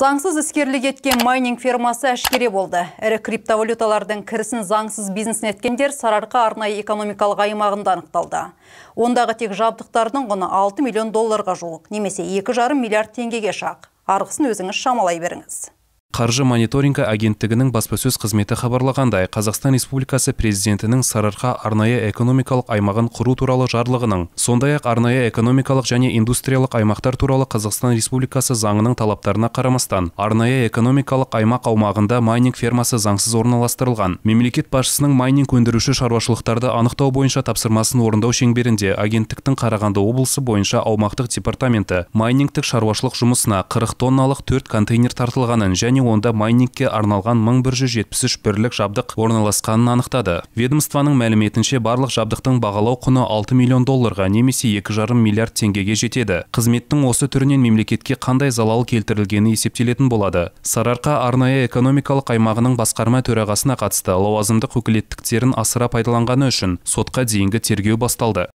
Заңсыз іскерлік еткен майнинг фермасы әшкере болды. Әрі криптовалюталардың кірісін заңсыз бизнес еткендер Сарарқа арнайы экономикалық аймағында анықталды. Ондағы тек жабдықтардың құны 6 миллион долларға жуық, немесе 2,5 миллиард теңгеге шақ. Арғысын өзіңіз шамалай беріңіз қаржы мониторингі агенттігінің баспасөз қызметі хабарлағандай қазақстан республикасы президентінің сарыарқа арнайы экономикалық аймағын құру туралы жарлығының сондай ақ арнайы экономикалық және индустриялық аймақтар туралы қазақстан республикасы заңының талаптарына қарамастан арнайы экономикалық аймақ аумағында майнинг фермасы заңсыз орналастырылған мемлекет басшысының майнинг өндіруші шаруашылықтарды анықтау бойынша тапсырмасын орындау шеңберінде агенттіктің қарағанды облысы бойынша аумақтық департаменті майнингтік шаруашылық жұмысына қырық тонналық төрт контейнер тартылғанын және онда майнингке арналған 1173 бірлік жабдық орналасқанын анықтады ведомствоның мәліметінше барлық жабдықтың бағалау құны 6 миллион долларға немесе 2,5 миллиард теңгеге жетеді қызметтің осы түрінен мемлекетке қандай залал келтірілгені есептелетін болады сарыарқа арнайы экономикалық аймағының басқарма төрағасына қатысты лауазымдық өкілеттіктерін асыра пайдаланғаны үшін сотқа дейінгі тергеу басталды